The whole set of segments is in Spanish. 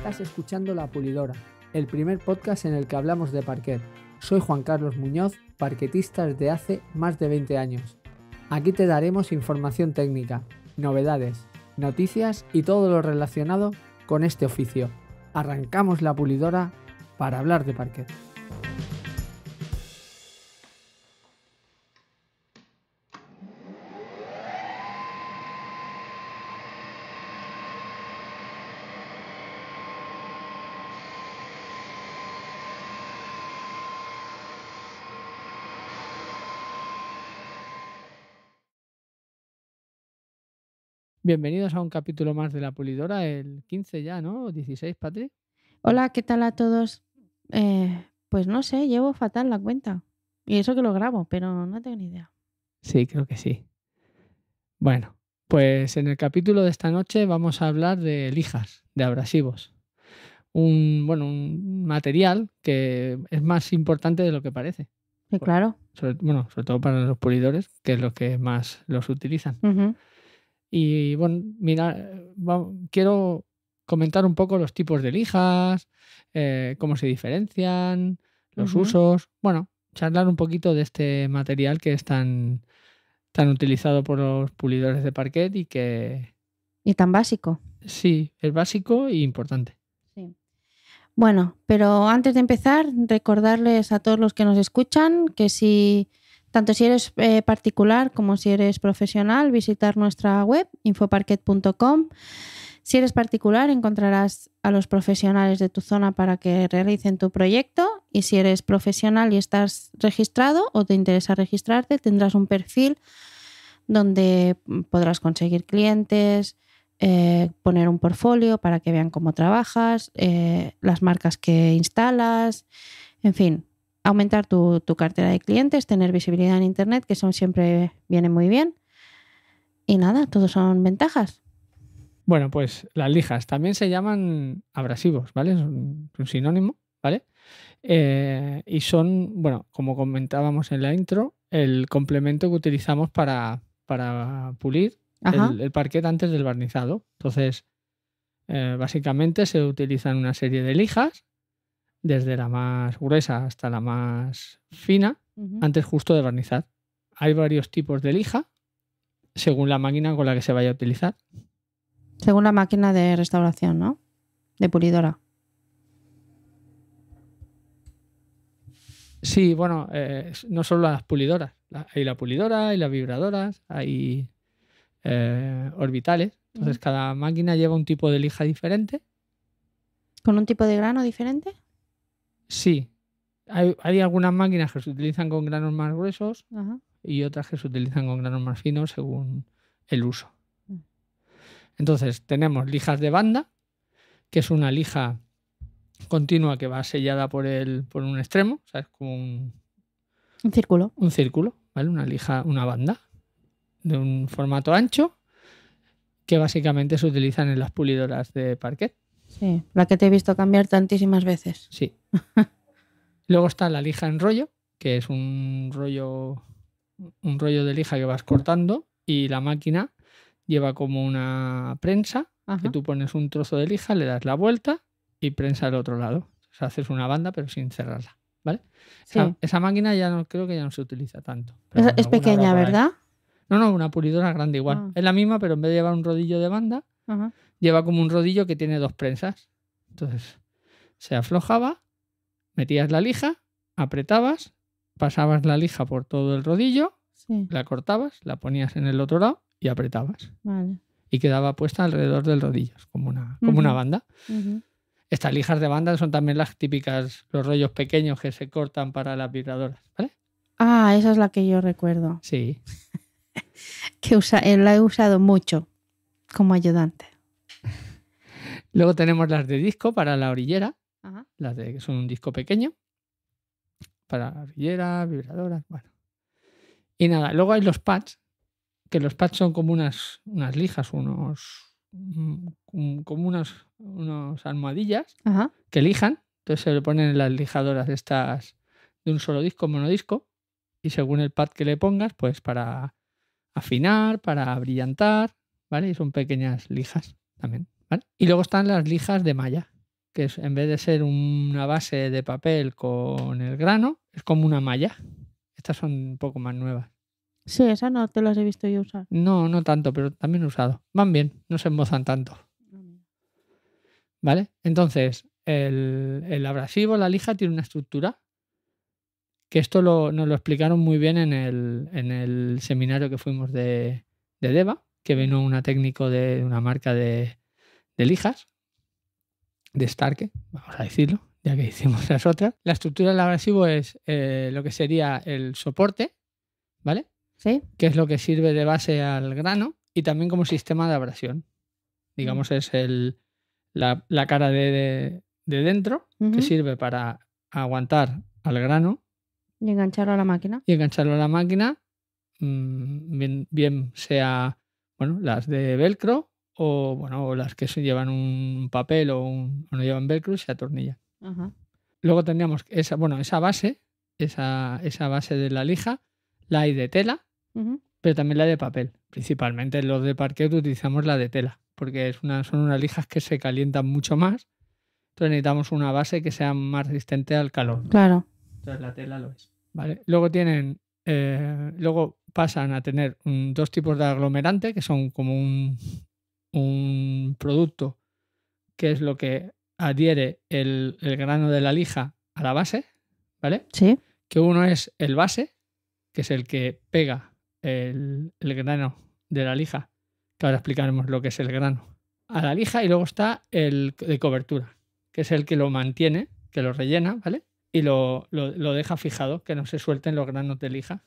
Estás escuchando La Pulidora, el primer podcast en el que hablamos de parquet. Soy Juan Carlos Muñoz, parquetista desde hace más de 20 años. Aquí te daremos información técnica, novedades, noticias y todo lo relacionado con este oficio. Arrancamos la pulidora para hablar de parquet. Bienvenidos a un capítulo más de La Pulidora, el 15 ya, ¿no? 16, Patrick. Hola, ¿qué tal a todos? Eh, pues no sé, llevo fatal la cuenta. Y eso que lo grabo, pero no tengo ni idea. Sí, creo que sí. Bueno, pues en el capítulo de esta noche vamos a hablar de lijas, de abrasivos. Un, bueno, un material que es más importante de lo que parece. Sí, claro. bueno, sobre todo para los pulidores, que es lo que más los utilizan. Y bueno, mira, quiero comentar un poco los tipos de lijas, eh, cómo se diferencian, los usos. Bueno, charlar un poquito de este material que es tan, tan utilizado por los pulidores de parquet y que... Y tan básico. Sí, es básico e importante. Bueno, pero antes de empezar, recordarles a todos los que nos escuchan que si tanto si eres eh, particular como si eres profesional, visitar nuestra web infoparquet.com. Si eres particular, encontrarás a los profesionales de tu zona para que realicen tu proyecto y si eres profesional y estás registrado o te interesa registrarte, tendrás un perfil donde podrás conseguir clientes, eh, poner un portfolio para que vean cómo trabajas, eh, las marcas que instalas, en fin, aumentar tu, cartera de clientes, tener visibilidad en Internet, que son siempre vienen muy bien. Y nada, todos son ventajas. Bueno, pues las lijas también se llaman abrasivos, ¿vale? Es un, sinónimo, ¿vale? Eh, y son, bueno, como comentábamos en la intro, el complemento que utilizamos para, para pulir el, parquet antes del barnizado. Entonces, eh, básicamente se utilizan una serie de lijas desde la más gruesa hasta la más fina, antes justo de barnizar. Hay varios tipos de lija, según la máquina con la que se vaya a utilizar. Según la máquina de restauración, ¿no? De pulidora. Sí, bueno, eh, no solo las pulidoras. hay la pulidora, hay las vibradoras, hay eh, orbitales. Entonces, cada máquina lleva un tipo de lija diferente. ¿Con un tipo de grano diferente? Sí. Hay, algunas máquinas que se utilizan con granos más gruesos y otras que se utilizan con granos más finos según el uso. Mm. Entonces, tenemos lijas de banda, que es una lija continua que va sellada por, por un extremo, o sea, es como un, un círculo. Un círculo, ¿vale? Una lija, una banda de un formato ancho que básicamente se utilizan en las pulidoras de parquet. Sí, la que te he visto cambiar tantísimas veces. Sí. Luego está la lija en rollo, que es un rollo, un rollo de lija que vas cortando y la máquina lleva como una prensa que tú pones un trozo de lija, le das la vuelta y prensa al otro lado. O sea, haces una banda pero sin cerrarla, ¿vale? Esa, máquina ya no creo que ya no se utiliza tanto. Es, pequeña, ¿verdad? No, no, una pulidora grande igual. Ah. Es la misma, pero en vez de llevar un rodillo de banda, lleva como un rodillo que tiene dos prensas. Entonces, se aflojaba, metías la lija, apretabas, pasabas la lija por todo el rodillo, la cortabas, la ponías en el otro lado y apretabas. Y quedaba puesta alrededor del rodillo, como una, como una banda. Estas lijas de banda son también las típicas, los rollos pequeños que se cortan para las vibradoras, ¿vale? Ah, esa es la que yo recuerdo. Sí. que usa, eh, la he usado mucho como ayudante. Luego tenemos las de disco para la orillera, las de que son un disco pequeño, para la orillera, vibradoras, bueno. Y nada, luego hay los pads, que los pads son como unas, unas lijas, unos mm, mm, como unas, almohadillas que lijan, entonces se le ponen las lijadoras estas de un solo disco, monodisco, y según el pad que le pongas, pues para afinar, para brillantar, ¿vale? Y son pequeñas lijas también. Y luego están las lijas de malla, que es, en vez de ser una base de papel con el grano, es como una malla. Estas son un poco más nuevas. Sí, esas no te las he visto yo usar. No, no tanto, pero también he usado. Van bien, no se embozan tanto. ¿Vale? Entonces, el, abrasivo, la lija, tiene una estructura. Que esto nos lo explicaron muy bien en el, seminario que fuimos de, de Deva, que vino una técnico de una marca de, lijas, de Starke, vamos a decirlo, ya que hicimos las otras. La estructura del abrasivo es eh, lo que sería el soporte, ¿vale? Sí. Que es lo que sirve de base al grano y también como sistema de abrasión. Digamos, es el, la, cara de, dentro que sirve para aguantar al grano. Y engancharlo a la máquina. Y engancharlo a la máquina, mm, bien, bien sea, bueno, las de velcro o bueno, las que se llevan un papel o, no llevan velcro se atornillan. Luego tendríamos esa, bueno, esa base, esa, esa, base de la lija, la hay de tela, pero también la hay de papel. Principalmente los de parquet utilizamos la de tela, porque es son unas lijas que se calientan mucho más. Entonces necesitamos una base que sea más resistente al calor. Claro. Entonces la tela lo es. Luego tienen, eh, luego pasan a tener dos tipos de aglomerante, que son como un, un producto que es lo que adhiere el, grano de la lija a la base, ¿vale? Sí. Que uno es el base, que es el que pega el, grano de la lija, que ahora explicaremos lo que es el grano, a la lija, y luego está el de cobertura, que es el que lo mantiene, que lo rellena, ¿vale? Y lo, lo deja fijado, que no se suelten los granos de lija,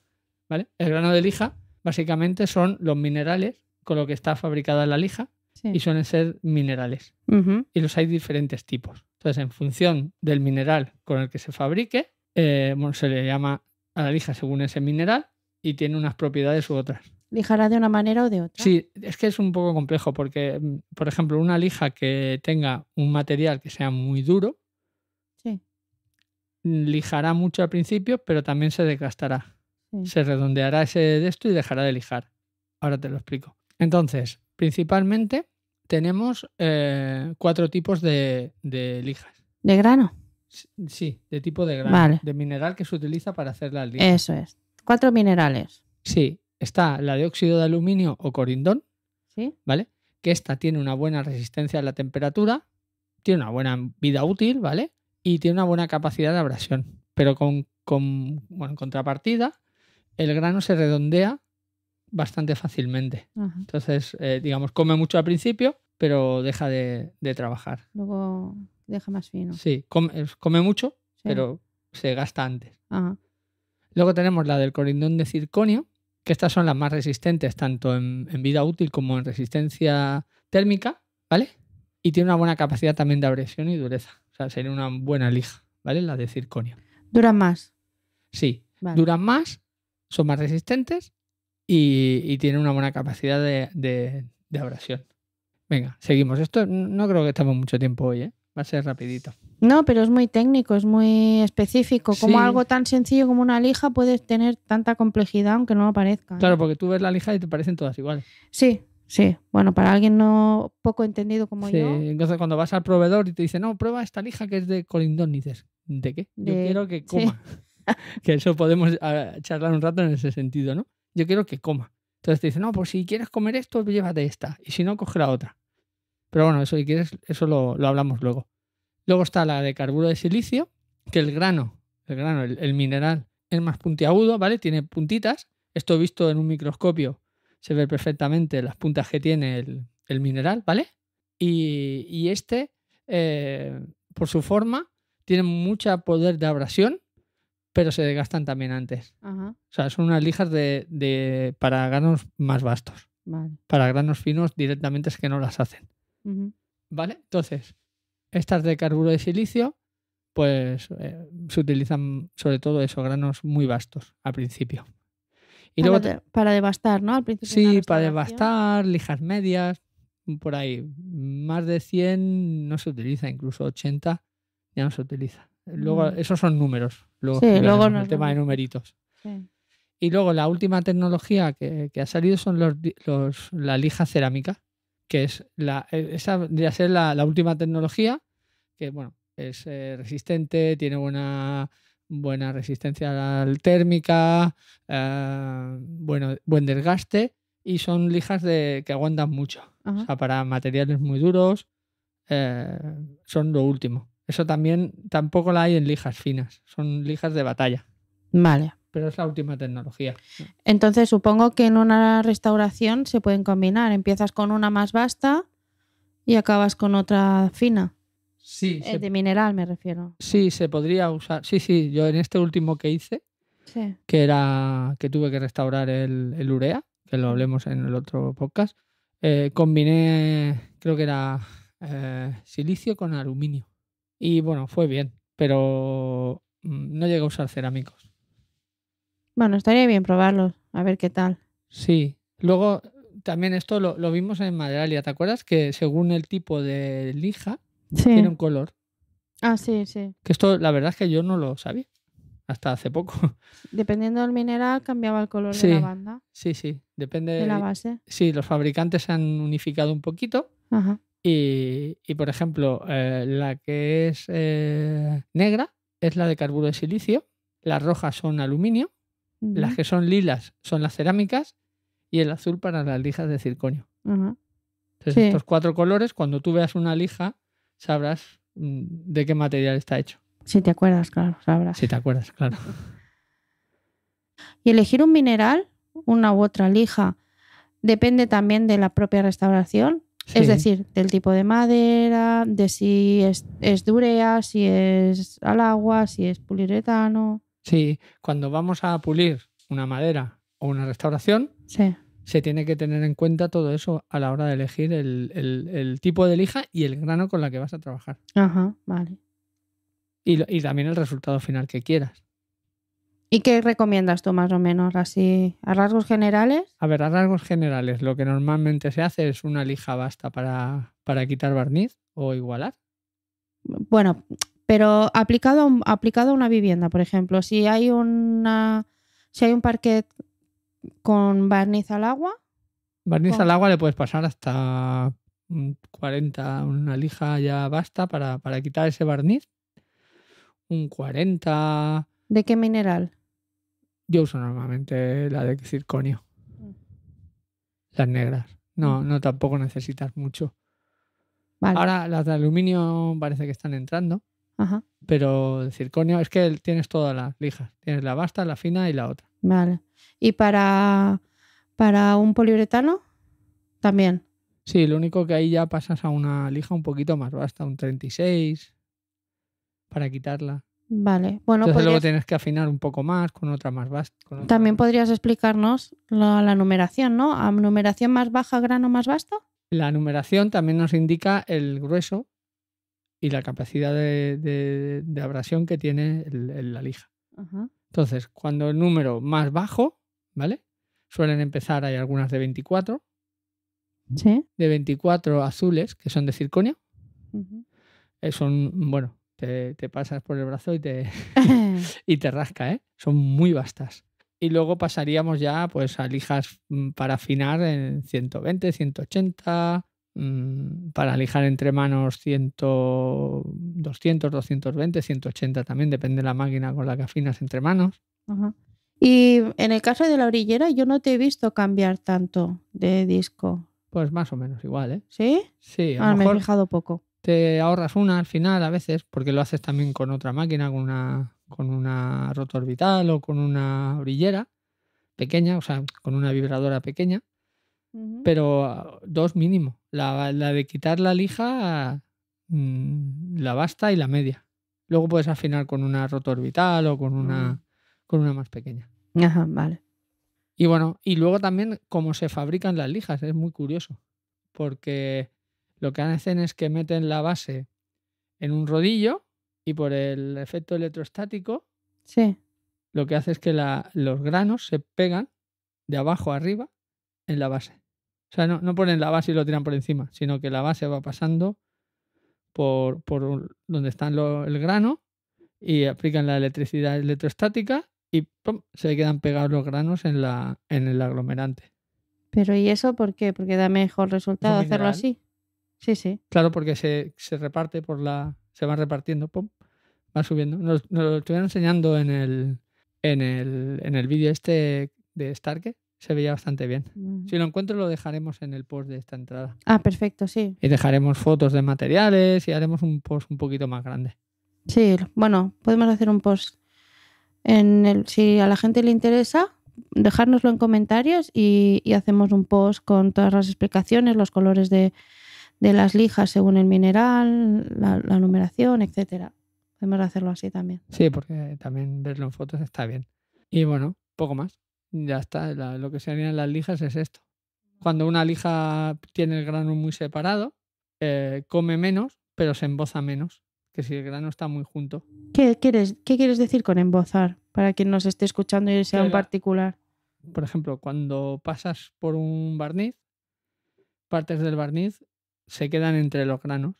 ¿vale? El grano de lija básicamente son los minerales con lo que está fabricada la lija y suelen ser minerales. Y los hay diferentes tipos. Entonces, en función del mineral con el que se fabrique, eh, se le llama a la lija según ese mineral y tiene unas propiedades u otras. ¿Lijará de una manera o de otra? Sí, es que es un poco complejo porque, mm, por ejemplo, una lija que tenga un material que sea muy duro, lijará mucho al principio, pero también se desgastará. Se redondeará ese de esto y dejará de lijar. Ahora te lo explico. Entonces, principalmente tenemos eh, cuatro tipos de, lijas. ¿De grano? Sí, de tipo de grano. De mineral que se utiliza para hacer la lija. Eso es. Cuatro minerales. Sí, está la de óxido de aluminio o corindón. Sí. ¿Vale? Que esta tiene una buena resistencia a la temperatura, tiene una buena vida útil, ¿vale? Y tiene una buena capacidad de abrasión. Pero con, en contrapartida, el grano se redondea bastante fácilmente. Entonces, eh, digamos, come mucho al principio, pero deja de, trabajar. Luego deja más fino. Sí, come, mucho, pero se gasta antes. Luego tenemos la del corindón de circonio, que estas son las más resistentes tanto en, vida útil como en resistencia térmica, ¿vale? Y tiene una buena capacidad también de abrasión y dureza. O sea, sería una buena lija, ¿vale? La de circonio. ¿Duran más? Sí, duran más, son más resistentes y, tiene una buena capacidad de, abrasión. Venga, seguimos. Esto no creo que estemos mucho tiempo hoy, ¿eh? Va a ser rapidito. No, pero es muy técnico, es muy específico. Como algo tan sencillo como una lija puedes tener tanta complejidad aunque no aparezca ¿eh? Claro, porque tú ves la lija y te parecen todas iguales. Sí, Sí, bueno, para alguien no poco entendido como sí, Entonces cuando vas al proveedor y te dice, no, prueba esta lija que es de colindón, dices, ¿de qué? Yo quiero que coma. que eso podemos ah, charlar un rato en ese sentido, ¿no? yo quiero que coma. Entonces te dice, no, pues si quieres comer esto, llévate esta. Y si no, coge la otra. Pero bueno, eso si quieres, eso lo, hablamos luego. Luego está la de carburo de silicio, que el grano, el grano, el, mineral es más puntiagudo, ¿vale? Tiene puntitas. Esto visto en un microscopio se ve perfectamente las puntas que tiene el, mineral, ¿vale? Y, este, eh, por su forma, tiene mucho poder de abrasión pero se desgastan también antes. O sea, son unas lijas de, para granos más vastos. Para granos finos directamente es que no las hacen. ¿Vale? Entonces, estas de carburo de silicio, pues eh, se utilizan sobre todo esos granos muy vastos al principio. Y para, luego, para devastar, ¿no? Al principio sí, para devastar, lijas medias, por ahí. Más de 100 no se utiliza, incluso 80 ya no se utiliza. Luego, mm. esos son números. Luego, el tema de numeritos. Y luego la última tecnología que, ha salido son los, los, la lija cerámica, que es la, e, esa ya ser la, última tecnología, que bueno, es eh, resistente, tiene buena, buena resistencia térmica, eh, bueno, buen desgaste y son lijas de, que aguantan mucho. para materiales muy duros eh, son lo último. Eso también tampoco la hay en lijas finas, son lijas de batalla. Vale. Pero es la última tecnología. Entonces supongo que en una restauración se pueden combinar. Empiezas con una más vasta y acabas con otra fina. Sí. Eh, de mineral me refiero. Sí, se podría usar. Sí, sí, yo en este último que hice, que era que tuve que restaurar el, urea, que lo hablemos en el otro podcast, eh, combiné, creo que era eh, silicio con aluminio. Y bueno, fue bien, pero mm, no llegué a usar cerámicos. Bueno, estaría bien probarlos, a ver qué tal. Sí, luego también esto lo, lo vimos en Maderalia, ¿te acuerdas? Que según el tipo de lija, tiene un color. Ah, sí, sí. Que esto la verdad es que yo no lo sabía hasta hace poco. Dependiendo del mineral cambiaba el color de la banda. Sí, sí, depende de la base. Sí, los fabricantes se han unificado un poquito Ajá. Y, por ejemplo, eh, la que es eh, negra es la de carburo de silicio, las rojas son aluminio, las que son lilas son las cerámicas y el azul para las lijas de circonio. Entonces, estos cuatro colores, cuando tú veas una lija, sabrás mm, de qué material está hecho. Si te acuerdas, claro, sabrás. Si te acuerdas, claro. Y elegir un mineral, una u otra lija, depende también de la propia restauración. Es decir, del tipo de madera, de si es, durea, si es al agua, si es poliuretano. Sí, cuando vamos a pulir una madera o una restauración, se tiene que tener en cuenta todo eso a la hora de elegir el, tipo de lija y el grano con la que vas a trabajar. Ajá, vale. y también el resultado final que quieras. ¿Y qué recomiendas tú más o menos así a rasgos generales? A ver, a rasgos generales, lo que normalmente se hace es una lija basta para, quitar barniz o igualar. Bueno, pero aplicado a, aplicado a una vivienda, por ejemplo, si hay una si hay un parquet con barniz al agua. Barniz al agua le puedes pasar hasta 40, mm, una lija ya basta para, para quitar ese barniz. Un 40. ¿De qué mineral? Yo uso normalmente la de circonio. Mm. Las negras. No, mm. no tampoco necesitas mucho. Ahora las de aluminio parece que están entrando. Pero el circonio es que tienes todas las lijas. Tienes la vasta, la fina y la otra. Vale. ¿Y para, para un poliuretano? También. Sí, lo único que ahí ya pasas a una lija un poquito más basta, un 36 para quitarla. Vale, bueno, Entonces luego tienes que afinar un poco más con otra más vasta También podrías explicarnos la, numeración, ¿no? ¿A numeración más baja, grano más vasto? La numeración también nos indica el grueso y la capacidad de, abrasión que tiene la lija. Entonces, cuando el número más bajo, ¿vale? Suelen empezar, hay algunas de 24. ¿Sí? De 24 azules, que son de circonio. Eh, son, bueno, te, pasas por el brazo y te, y te rasca, ¿eh? Son muy vastas. Y luego pasaríamos ya pues, a lijas mm, para afinar en 120, 180, mm, para lijar entre manos 100, 200, 220, 180 también, depende de la máquina con la que afinas entre manos. Y en el caso de la orillera, yo no te he visto cambiar tanto de disco. Pues más o menos igual, ¿eh? ¿Sí? Sí, a mejor... Ah, me he fijado poco te ahorras una al final a veces, porque lo haces también con otra máquina, con una, con una orbital o con una orillera pequeña, o sea, con una vibradora pequeña, pero ah, dos mínimo. La, de quitar la lija, mm, la basta y la media. Luego puedes afinar con una rotor orbital o con una, ah. con una más pequeña. Ajá, vale. Y bueno, y luego también cómo se fabrican las lijas, es muy curioso, porque lo que hacen es que meten la base en un rodillo y por el efecto electrostático, sí. lo que hace es que los granos se pegan de abajo arriba en la base. O sea, no, ponen la base y lo tiran por encima, sino que la base va pasando por, donde está el grano y aplican la electricidad electrostática y se quedan pegados los granos en, la, en el aglomerante. Pero ¿y eso por qué? Porque da mejor resultado hacerlo así. Sí, sí. Claro, porque se, se reparte por la. Se van repartiendo, pum, va subiendo. Nos, lo estuvieron enseñando en el, en el, vídeo este de Starke. Se veía bastante bien. Mm. Si lo encuentro, lo dejaremos en el post de esta entrada. Ah, perfecto, sí. Y dejaremos fotos de materiales y haremos un post un poquito más grande. Sí, bueno, podemos hacer un post. En el, si a la gente le interesa, dejárnoslo en comentarios y hacemos un post con todas las explicaciones, los colores de, de las lijas según el mineral, la, numeración, etc. Podemos hacerlo así también. Sí, porque también verlo en fotos está bien. Y bueno, poco más. Ya está. lo que se serían las lijas es esto. Cuando una lija tiene el grano muy separado, eh, come menos, pero se emboza menos que si el grano está muy junto. ¿Qué quieres, qué quieres decir con embozar? Para quien nos esté escuchando y sea un particular. Por ejemplo, cuando pasas por un barniz, partes del barniz se quedan entre los granos.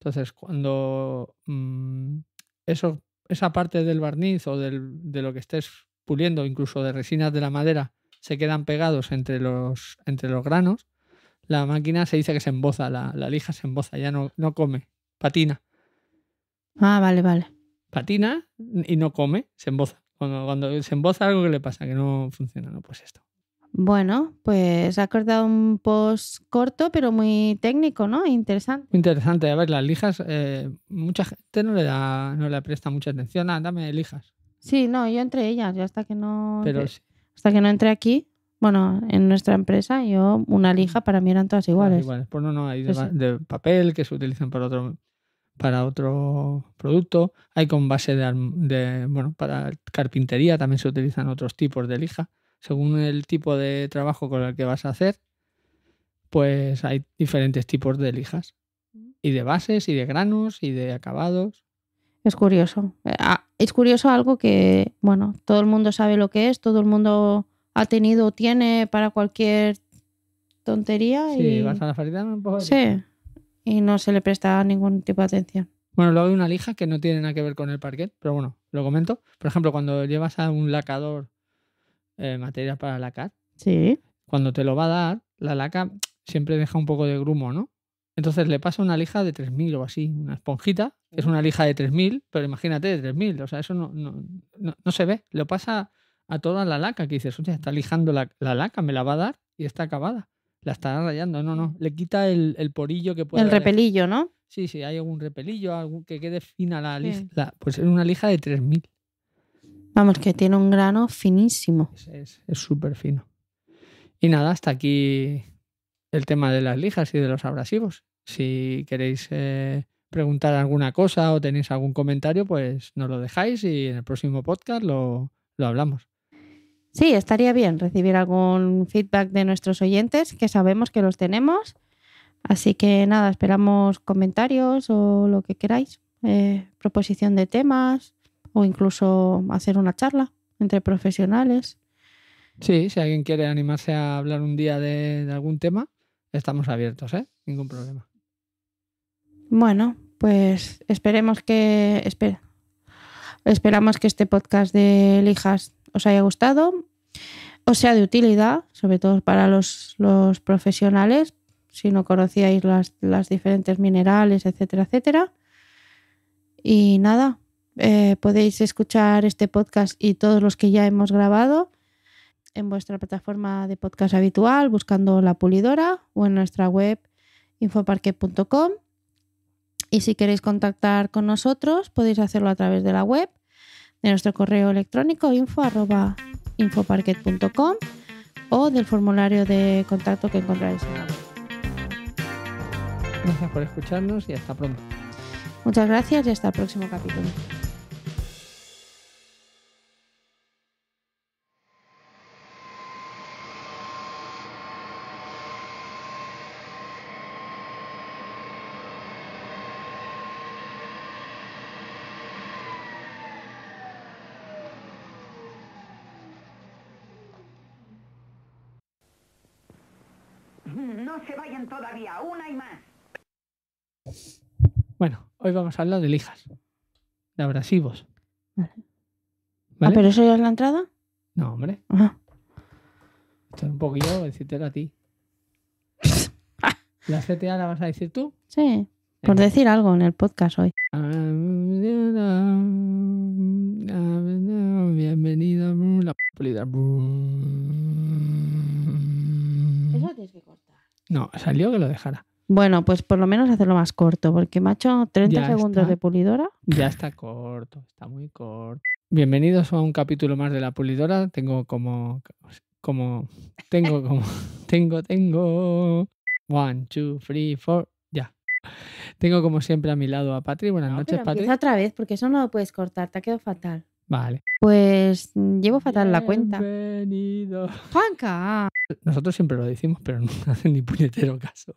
Entonces, cuando mm, eso, esa parte del barniz o de lo que estés puliendo, incluso de resinas de la madera, se quedan pegados entre los, entre los granos, la máquina se dice que se emboza, la, la lija se emboza, ya no, no come, patina. Ah, vale, vale. Patina y no come, se emboza. Cuando, cuando se emboza algo que le pasa, que no funciona, no, pues esto. Bueno, pues ha cortado un post corto, pero muy técnico, ¿no? Interesante. Interesante. A ver, las lijas, eh, mucha gente no le da, no le presta mucha atención. Ah, dame lijas. Sí, no, yo entre ellas, ya hasta que no. Hasta que no entré aquí, bueno, en nuestra empresa, yo una mm. lija para mí eran todas iguales. Pues no, no, hay de, papel que se utilizan para otro para otro producto, hay con base de, de bueno, para carpintería también se utilizan otros tipos de lija según el tipo de trabajo con el que vas a hacer, pues hay diferentes tipos de lijas. Y de bases, y de granos, y de acabados. Es curioso. Eh, ah, es curioso algo que, bueno, todo el mundo sabe lo que es, todo el mundo ha tenido o tiene para cualquier tontería. Sí, y... vas a la un Sí, y no se le presta ningún tipo de atención. Bueno, luego hay una lija que no tiene nada que ver con el parquet, pero bueno, lo comento. Por ejemplo, cuando llevas a un lacador eh, para lacar. Sí. Cuando te lo va a dar, la laca siempre deja un poco de grumo, ¿no? Entonces le pasa una lija de 3000 o así, una esponjita, es una lija de 3000, pero imagínate de 3000, o sea, eso no, no, no, se ve. Lo pasa a toda la laca que dices, está lijando la, la, laca, me la va a dar y está acabada. La está rayando, no, no, le quita el, porillo que puede. El repelillo, ¿no? Sí, sí, hay algún repelillo, algún que quede fina la lija. pues es una lija de 3000. Vamos, que tiene un grano finísimo. Es súper fino. Y nada, hasta aquí el tema de las lijas y de los abrasivos. Si queréis eh, preguntar alguna cosa o tenéis algún comentario, pues nos lo dejáis y en el próximo podcast lo, hablamos. Sí, estaría bien recibir algún feedback de nuestros oyentes, que sabemos que los tenemos. Así que nada, esperamos comentarios o lo que queráis, eh, proposición de temas, o incluso hacer una charla entre profesionales. Sí, si alguien quiere animarse a hablar un día de, algún tema, estamos abiertos, ¿eh? Ningún problema. Bueno, pues esperemos que. Espera. Esperamos que este podcast de Lijas os haya gustado, os sea de utilidad, sobre todo para los, profesionales, si no conocíais las, las diferentes minerales, etcétera, etcétera. Y nada, eh, podéis escuchar este podcast y todos los que ya hemos grabado en vuestra plataforma de podcast habitual, buscando La Pulidora o en nuestra web infoparque.com. Y si queréis contactar con nosotros, podéis hacerlo a través de la web, de nuestro correo electrónico info.infoparquet.com o del formulario de contacto que encontráis en Gracias por escucharnos y hasta pronto. Muchas gracias y hasta el próximo capítulo. No se vayan todavía, una y más. Bueno, hoy vamos a hablar de lijas, de abrasivos. Ah, pero eso ya es la entrada. No, hombre. Ah. un poquillo decírtelo a ti. ¿La CTA la vas a decir tú? Sí. Por decir algo en el podcast hoy. Bienvenido a la No, salió que lo dejara. Bueno, pues por lo menos hacerlo más corto, porque macho, 30 segundos de pulidora. Ya está corto, está muy corto. Bienvenidos a un capítulo más de la pulidora. Tengo como. como. Tengo como. tengo, tengo. One, two, three, four. Ya. Tengo como siempre a mi lado a Patri. Buenas no, noches, pero otra vez, porque eso no lo puedes cortar, te ha quedado fatal. Vale. Pues llevo fatal la cuenta. Bienvenido. ¡Juanca! Nosotros siempre lo decimos, pero no hacen ni puñetero caso.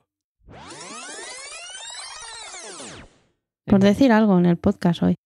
Por decir algo en el podcast hoy.